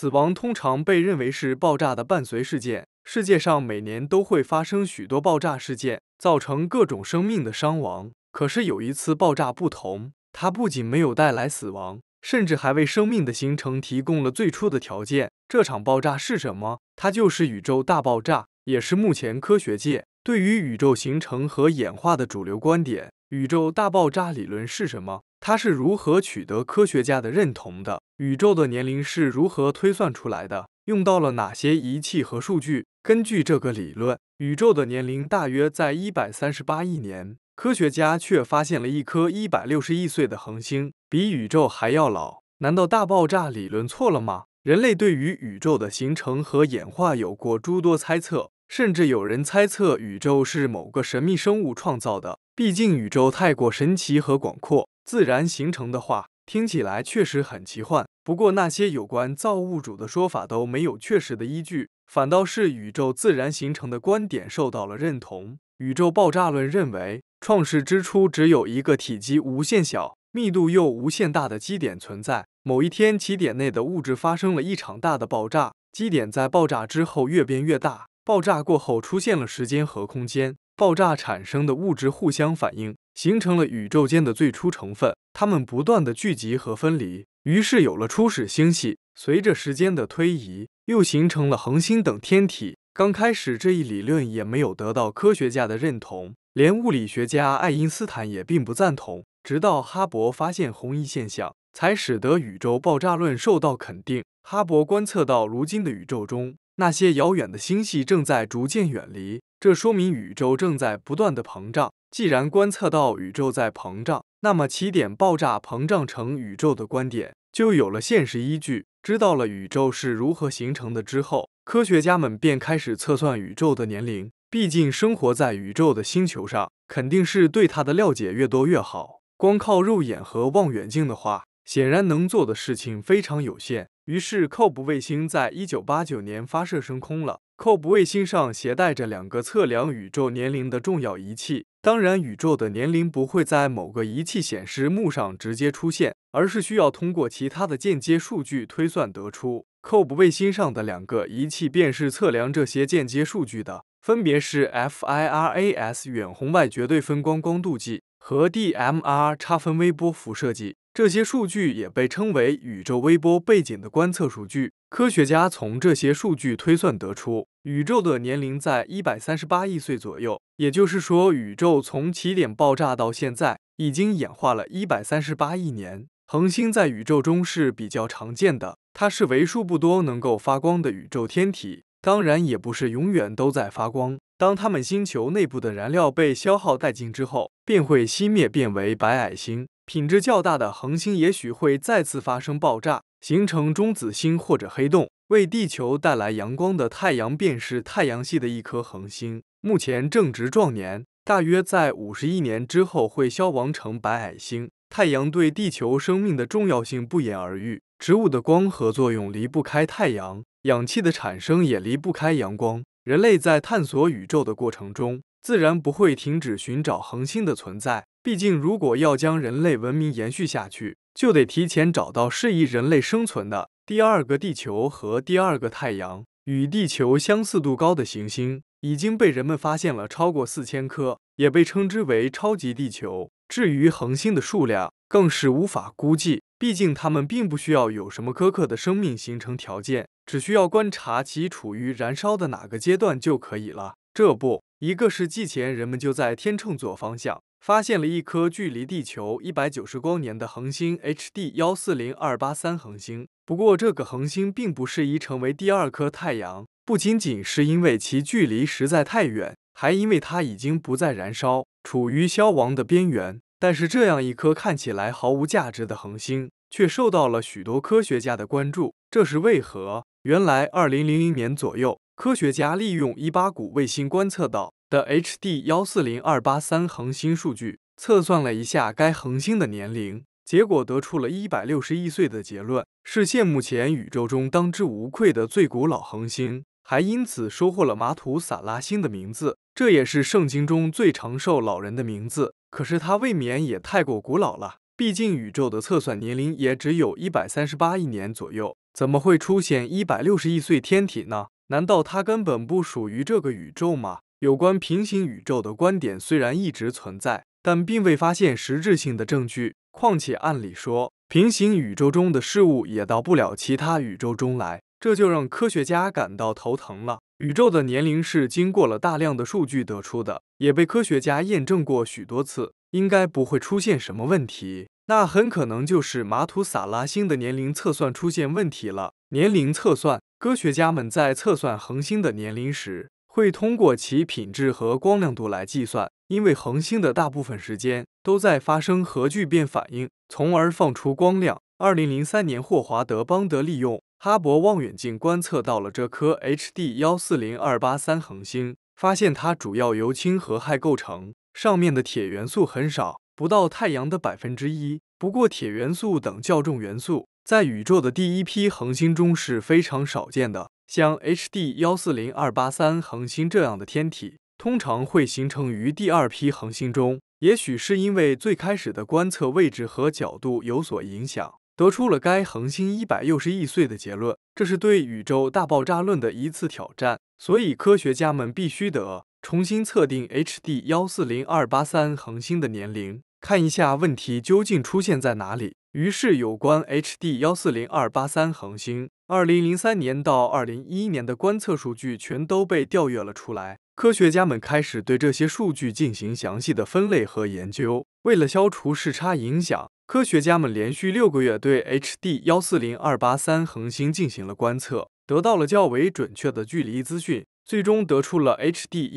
死亡通常被认为是爆炸的伴随事件。世界上每年都会发生许多爆炸事件，造成各种生命的伤亡。可是有一次爆炸不同，它不仅没有带来死亡，甚至还为生命的形成提供了最初的条件。这场爆炸是什么？它就是宇宙大爆炸，也是目前科学界对于宇宙形成和演化的主流观点。宇宙大爆炸理论是什么？它是如何取得科学家的认同的？宇宙的年龄是如何推算出来的？用到了哪些仪器和数据？根据这个理论，宇宙的年龄大约在一百三十八亿年，科学家却发现了一颗一百六十亿岁的恒星，比宇宙还要老。难道大爆炸理论错了吗？人类对于宇宙的形成和演化有过诸多猜测。甚至有人猜测宇宙是某个神秘生物创造的，毕竟宇宙太过神奇和广阔，自然形成的话听起来确实很奇幻。不过那些有关造物主的说法都没有确实的依据，反倒是宇宙自然形成的观点受到了认同。宇宙爆炸论认为，创世之初只有一个体积无限小、密度又无限大的基点存在。某一天，起点内的物质发生了一场大的爆炸，基点在爆炸之后越变越大。爆炸过后，出现了时间和空间。爆炸产生的物质互相反应，形成了宇宙间的最初成分。它们不断的聚集和分离，于是有了初始星系。随着时间的推移，又形成了恒星等天体。刚开始，这一理论也没有得到科学家的认同，连物理学家爱因斯坦也并不赞同。直到哈勃发现红移现象，才使得宇宙爆炸论受到肯定。哈勃观测到，如今的宇宙中。那些遥远的星系正在逐渐远离，这说明宇宙正在不断的膨胀。既然观测到宇宙在膨胀，那么起点爆炸膨胀成宇宙的观点就有了现实依据。知道了宇宙是如何形成的之后，科学家们便开始测算宇宙的年龄。毕竟生活在宇宙的星球上，肯定是对它的了解越多越好。光靠肉眼和望远镜的话，显然能做的事情非常有限。于是，克 e 卫星在一九八九年发射升空了。克 e 卫星上携带着两个测量宇宙年龄的重要仪器。当然，宇宙的年龄不会在某个仪器显示幕上直接出现，而是需要通过其他的间接数据推算得出。克 e 卫星上的两个仪器便是测量这些间接数据的，分别是 FIRAS 远红外绝对分光光度计和 DMR 差分微波辐射计。这些数据也被称为宇宙微波背景的观测数据。科学家从这些数据推算得出，宇宙的年龄在一百三十八亿岁左右。也就是说，宇宙从起点爆炸到现在，已经演化了一百三十八亿年。恒星在宇宙中是比较常见的，它是为数不多能够发光的宇宙天体。当然，也不是永远都在发光。当它们星球内部的燃料被消耗殆尽之后，便会熄灭，变为白矮星。品质较大的恒星也许会再次发生爆炸，形成中子星或者黑洞，为地球带来阳光的太阳便是太阳系的一颗恒星，目前正值壮年，大约在五十亿年之后会消亡成白矮星。太阳对地球生命的重要性不言而喻，植物的光合作用离不开太阳，氧气的产生也离不开阳光。人类在探索宇宙的过程中。自然不会停止寻找恒星的存在。毕竟，如果要将人类文明延续下去，就得提前找到适宜人类生存的第二个地球和第二个太阳。与地球相似度高的行星已经被人们发现了超过四千颗，也被称之为超级地球。至于恒星的数量，更是无法估计。毕竟，它们并不需要有什么苛刻的生命形成条件，只需要观察其处于燃烧的哪个阶段就可以了。这不，一个世纪前，人们就在天秤座方向发现了一颗距离地球一百九十光年的恒星 HD 幺四零二八三恒星。不过，这个恒星并不适宜成为第二颗太阳，不仅仅是因为其距离实在太远，还因为它已经不再燃烧，处于消亡的边缘。但是，这样一颗看起来毫无价值的恒星，却受到了许多科学家的关注。这是为何？原来，二零零零年左右。科学家利用伊巴谷卫星观测到的 HD 幺四零二八三恒星数据，测算了一下该恒星的年龄，结果得出了一百六十亿岁的结论，是现目前宇宙中当之无愧的最古老恒星，还因此收获了马土萨拉星的名字，这也是圣经中最长寿老人的名字。可是他未免也太过古老了，毕竟宇宙的测算年龄也只有一百三十八亿年左右，怎么会出现一百六十亿岁天体呢？难道它根本不属于这个宇宙吗？有关平行宇宙的观点虽然一直存在，但并未发现实质性的证据。况且，按理说，平行宇宙中的事物也到不了其他宇宙中来，这就让科学家感到头疼了。宇宙的年龄是经过了大量的数据得出的，也被科学家验证过许多次，应该不会出现什么问题。那很可能就是马图萨拉星的年龄测算出现问题了。年龄测算。科学家们在测算恒星的年龄时，会通过其品质和光亮度来计算，因为恒星的大部分时间都在发生核聚变反应，从而放出光亮。二零零三年，霍华德·邦德利用哈勃望远镜观测到了这颗 HD 幺四零二八三恒星，发现它主要由氢和氦构成，上面的铁元素很少，不到太阳的百分之一。不过，铁元素等较重元素。在宇宙的第一批恒星中是非常少见的，像 HD 140283恒星这样的天体通常会形成于第二批恒星中。也许是因为最开始的观测位置和角度有所影响，得出了该恒星160亿岁的结论。这是对宇宙大爆炸论的一次挑战，所以科学家们必须得重新测定 HD 140283恒星的年龄，看一下问题究竟出现在哪里。于是，有关 HD 140283恒星2003年到2011年的观测数据全都被调阅了出来。科学家们开始对这些数据进行详细的分类和研究。为了消除视差影响，科学家们连续六个月对 HD 140283恒星进行了观测，得到了较为准确的距离资讯，最终得出了 HD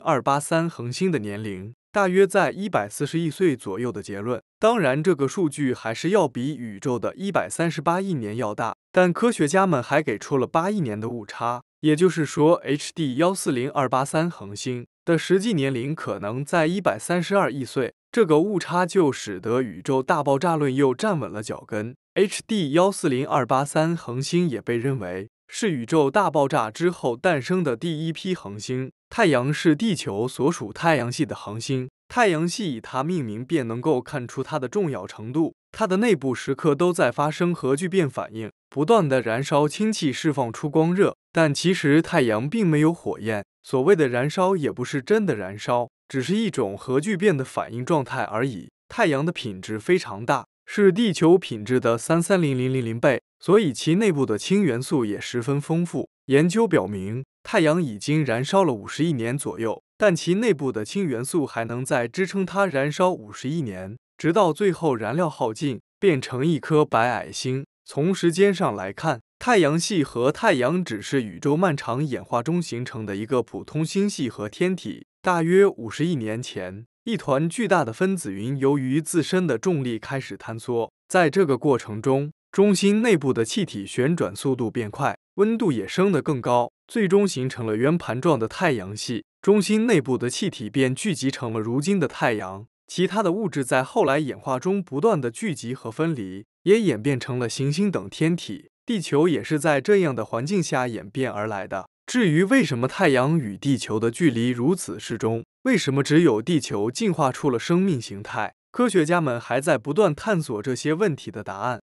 140283恒星的年龄。大约在一百四十亿岁左右的结论，当然这个数据还是要比宇宙的一百三十八亿年要大，但科学家们还给出了八亿年的误差，也就是说，HD140283 恒星的实际年龄可能在一百三十二亿岁。这个误差就使得宇宙大爆炸论又站稳了脚跟。HD140283 恒星也被认为是宇宙大爆炸之后诞生的第一批恒星。太阳是地球所属太阳系的恒星，太阳系以它命名便能够看出它的重要程度。它的内部时刻都在发生核聚变反应，不断的燃烧氢气，释放出光热。但其实太阳并没有火焰，所谓的燃烧也不是真的燃烧，只是一种核聚变的反应状态而已。太阳的品质非常大，是地球品质的三三零零零零倍，所以其内部的氢元素也十分丰富。研究表明，太阳已经燃烧了五十亿年左右，但其内部的氢元素还能再支撑它燃烧五十亿年，直到最后燃料耗尽，变成一颗白矮星。从时间上来看，太阳系和太阳只是宇宙漫长演化中形成的一个普通星系和天体。大约五十亿年前，一团巨大的分子云由于自身的重力开始坍缩，在这个过程中，中心内部的气体旋转速度变快。温度也升得更高，最终形成了圆盘状的太阳系中心，内部的气体便聚集成了如今的太阳。其他的物质在后来演化中不断的聚集和分离，也演变成了行星等天体。地球也是在这样的环境下演变而来的。至于为什么太阳与地球的距离如此适中，为什么只有地球进化出了生命形态，科学家们还在不断探索这些问题的答案。